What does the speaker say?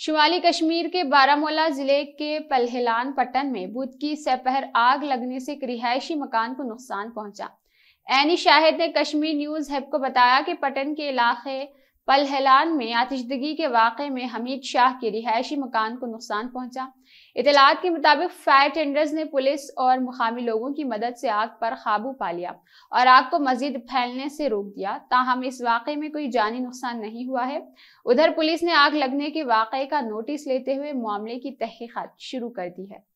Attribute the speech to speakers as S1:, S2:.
S1: शिवाली कश्मीर के बारामूला जिले के पलहलान पट्टन में बुध की सपहर आग लगने से एक रिहायशी मकान को नुकसान पहुंचा एनी शाहिद ने कश्मीर न्यूज हेब को बताया कि पटन के इलाके पलहलान में आतिशदगी के वाक़े में हमीद शाह के रिहायशी मकान को नुकसान पहुंचा इतलात के मुताबिक फायर टेंडर्स ने पुलिस और मुकामी लोगों की मदद से आग पर काबू पा लिया और आग को मजीद फैलने से रोक दिया ताहम इस वाक़े में कोई जानी नुकसान नहीं हुआ है उधर पुलिस ने आग लगने के वाक़े का नोटिस लेते हुए मामले की तहकीकत शुरू कर दी है